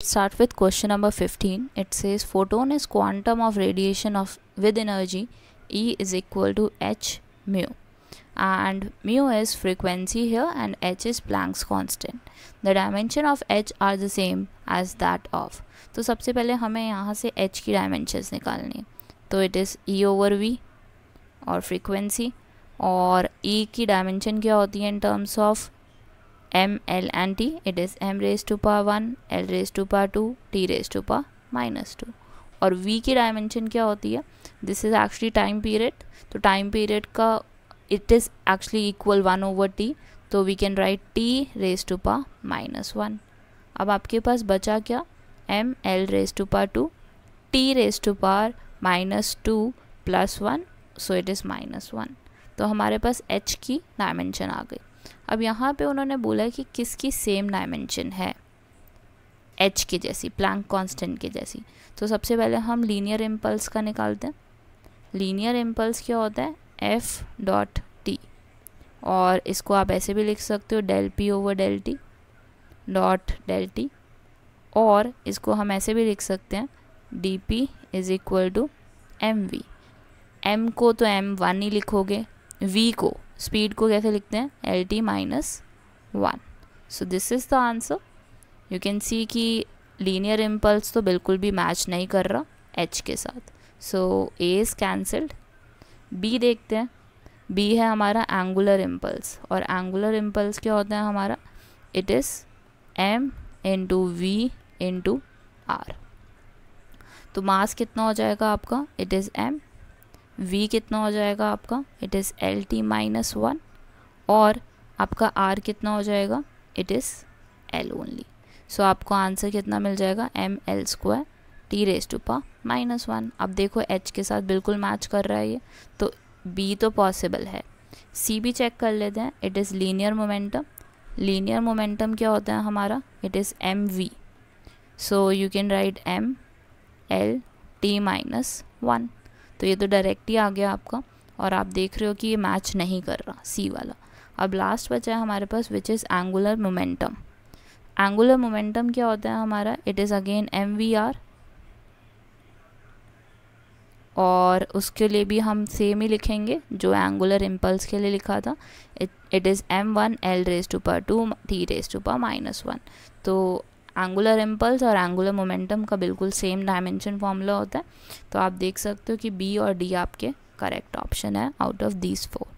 start with question number 15 it says photon is quantum of radiation of with energy e is equal to h mu and mu is frequency here and h is Planck's constant the dimension of h are the same as that of to sabse pehle hame yahan se h ki dimensions nikalni to it is e over v or frequency और e की dimension क्या होती है in terms of m, l and t. It is m raised to power 1, l raised to power 2, t raised to power minus two और v की dimension क्या होती है this is actually time period तो time period का it is actually equal one over T तो we can write T raise to power minus one अब आपके पास बचा क्या M L raise to power two T raise to power minus two plus one so it is minus one तो हमारे पास h की dimension आ गई अब यहाँ पे उन्होंने बोला कि किसकी सेम डायमेंशन है एच के जैसी प्लैंक कांस्टेंट के जैसी तो सबसे पहले हम लीनियर इम्पल्स का निकालते हैं लीनियर इम्पल्स क्या होता है एफ डॉट टी और इसको आप ऐसे भी लिख सकते हो del P over del T dot del T और इसको हम ऐसे भी लिख सकते हैं D P is equal to M V M को तो एम वन ही लिखोगे वी को स्पीड को कैसे लिखते हैं L T minus one so this is the answer you can see कि लीनियर इम्पल्स तो बिल्कुल भी मैच नहीं कर रहा एच के साथ so A is cancelled B देखते हैं बी है हमारा एंगुलर इम्पल्स और एंगुलर इम्पल्स क्या होता है हमारा it is M into V into R तो मास कितना हो जाएगा आपका इट इज़ एम v कितना हो जाएगा आपका it is L T minus one और आपका r कितना हो जाएगा it is L only so आपको आंसर कितना मिल जाएगा M L square T raise to power minus one अब देखो h के साथ बिल्कुल मैच कर रहा है ये तो b तो पॉसिबल है c भी चेक कर लेते हैं it is linear momentum linear momentum क्या होता है हमारा it is M V so you can write M L T minus one तो ये तो डायरेक्ट ही आ गया आपका और आप देख रहे हो कि ये मैच नहीं कर रहा सी वाला अब लास्ट बचा है हमारे पास which is angular momentum angular momentum क्या होता है हमारा it is again M V R और उसके लिए भी हम सेम ही लिखेंगे जो एंगुलर इम्पल्स के लिए लिखा था it is M one L raise to power two T raise to power minus one तो एंगुलर इम्पल्स और एंगुलर मोमेंटम का बिल्कुल सेम डायमेंशन फॉर्मूला होता है तो आप देख सकते हो कि बी और डी आपके करेक्ट ऑप्शन है आउट ऑफ दीज फोर